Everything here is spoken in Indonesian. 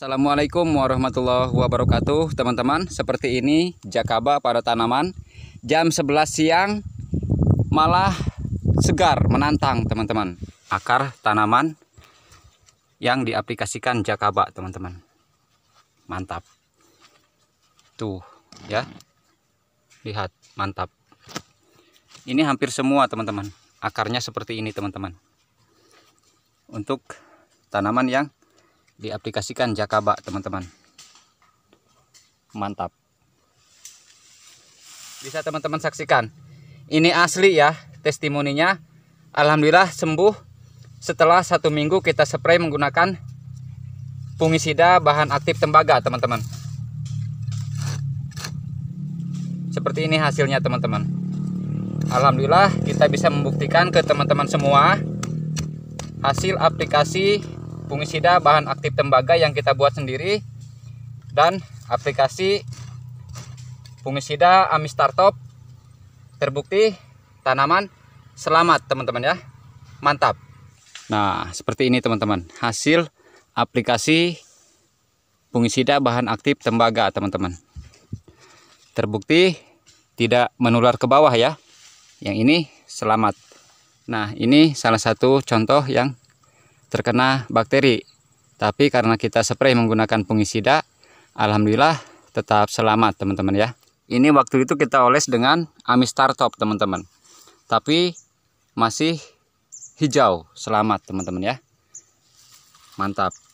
Assalamualaikum warahmatullahi wabarakatuh teman-teman seperti ini jakaba pada tanaman jam 11 siang malah segar menantang teman-teman akar tanaman yang diaplikasikan jakaba teman-teman mantap tuh ya lihat mantap ini hampir semua teman-teman akarnya seperti ini teman-teman untuk tanaman yang diaplikasikan jakaba teman-teman mantap bisa teman-teman saksikan ini asli ya testimoninya Alhamdulillah sembuh setelah satu minggu kita spray menggunakan fungisida bahan aktif tembaga teman-teman seperti ini hasilnya teman-teman Alhamdulillah kita bisa membuktikan ke teman-teman semua hasil aplikasi fungisida bahan aktif tembaga yang kita buat sendiri dan aplikasi fungisida amistar top terbukti tanaman selamat teman-teman ya mantap nah seperti ini teman-teman hasil aplikasi fungisida bahan aktif tembaga teman-teman terbukti tidak menular ke bawah ya yang ini selamat nah ini salah satu contoh yang terkena bakteri. Tapi karena kita spray menggunakan fungisida, alhamdulillah tetap selamat teman-teman ya. Ini waktu itu kita oles dengan Amistar Top teman-teman. Tapi masih hijau, selamat teman-teman ya. Mantap.